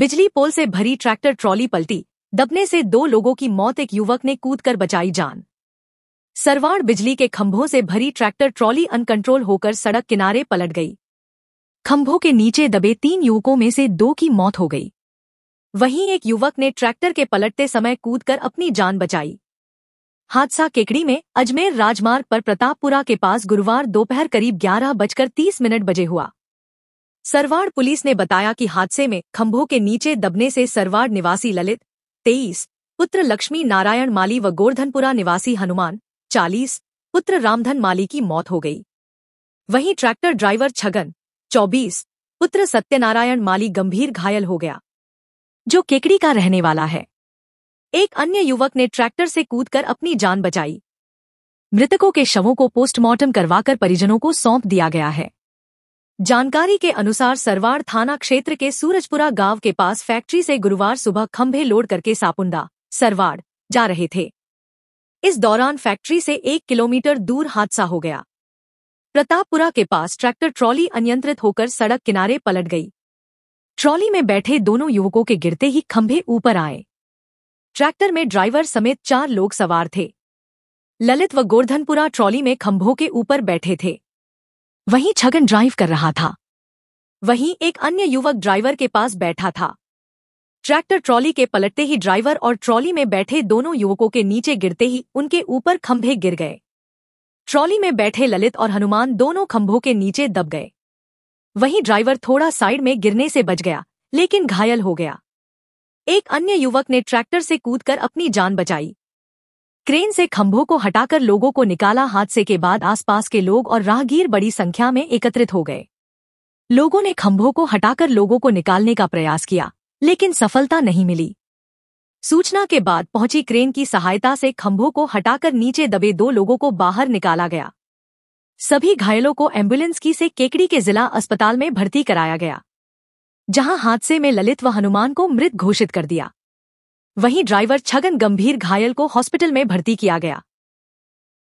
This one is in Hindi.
बिजली पोल से भरी ट्रैक्टर ट्रॉली पलटी दबने से दो लोगों की मौत एक युवक ने कूद कर बचाई जान सरवाण बिजली के खंभों से भरी ट्रैक्टर ट्रॉली अनकंट्रोल होकर सड़क किनारे पलट गई खंभों के नीचे दबे तीन युवकों में से दो की मौत हो गई वहीं एक युवक ने ट्रैक्टर के पलटते समय कूदकर अपनी जान बचाई हादसा केकड़ी में अजमेर राजमार्ग पर प्रतापपुरा के पास गुरुवार दोपहर करीब ग्यारह बजकर तीस मिनट बजे हुआ सरवाड़ पुलिस ने बताया कि हादसे में खंभों के नीचे दबने से सरवाड़ निवासी ललित तेईस पुत्र लक्ष्मी नारायण माली व गोर्धनपुरा निवासी हनुमान चालीस पुत्र रामधन माली की मौत हो गई वहीं ट्रैक्टर ड्राइवर छगन चौबीस पुत्र सत्यनारायण माली गंभीर घायल हो गया जो केकड़ी का रहने वाला है एक अन्य युवक ने ट्रैक्टर से कूदकर अपनी जान बचाई मृतकों के शवों को पोस्टमार्टम करवाकर परिजनों को सौंप दिया गया है जानकारी के अनुसार सरवाड़ थाना क्षेत्र के सूरजपुरा गांव के पास फैक्ट्री से गुरुवार सुबह खंभे लोड करके सापुंडा सरवाड़ जा रहे थे इस दौरान फैक्ट्री से एक किलोमीटर दूर हादसा हो गया प्रतापपुरा के पास ट्रैक्टर ट्रॉली अनियंत्रित होकर सड़क किनारे पलट गई ट्रॉली में बैठे दोनों युवकों के गिरते ही खंभे ऊपर आए ट्रैक्टर में ड्राइवर समेत चार लोग सवार थे ललित व गोर्धनपुरा ट्रॉली में खंभों के ऊपर बैठे थे वहीं छगन ड्राइव कर रहा था वहीं एक अन्य युवक ड्राइवर के पास बैठा था ट्रैक्टर ट्रॉली के पलटते ही ड्राइवर और ट्रॉली में बैठे दोनों युवकों के नीचे गिरते ही उनके ऊपर खंभे गिर गए ट्रॉली में बैठे ललित और हनुमान दोनों खंभों के नीचे दब गए वहीं ड्राइवर थोड़ा साइड में गिरने से बच गया लेकिन घायल हो गया एक अन्य युवक ने ट्रैक्टर से कूदकर अपनी जान बचाई क्रेन से खंभों को हटाकर लोगों को निकाला हादसे के बाद आसपास के लोग और राहगीर बड़ी संख्या में एकत्रित हो गए लोगों ने खंभों को हटाकर लोगों को निकालने का प्रयास किया लेकिन सफलता नहीं मिली सूचना के बाद पहुंची क्रेन की सहायता से खंभों को हटाकर नीचे दबे दो लोगों को बाहर निकाला गया सभी घायलों को एम्बुलेंस की से केकड़ी के जिला अस्पताल में भर्ती कराया गया जहां हादसे में ललित व हनुमान को मृत घोषित कर दिया वहीं ड्राइवर छगन गंभीर घायल को हॉस्पिटल में भर्ती किया गया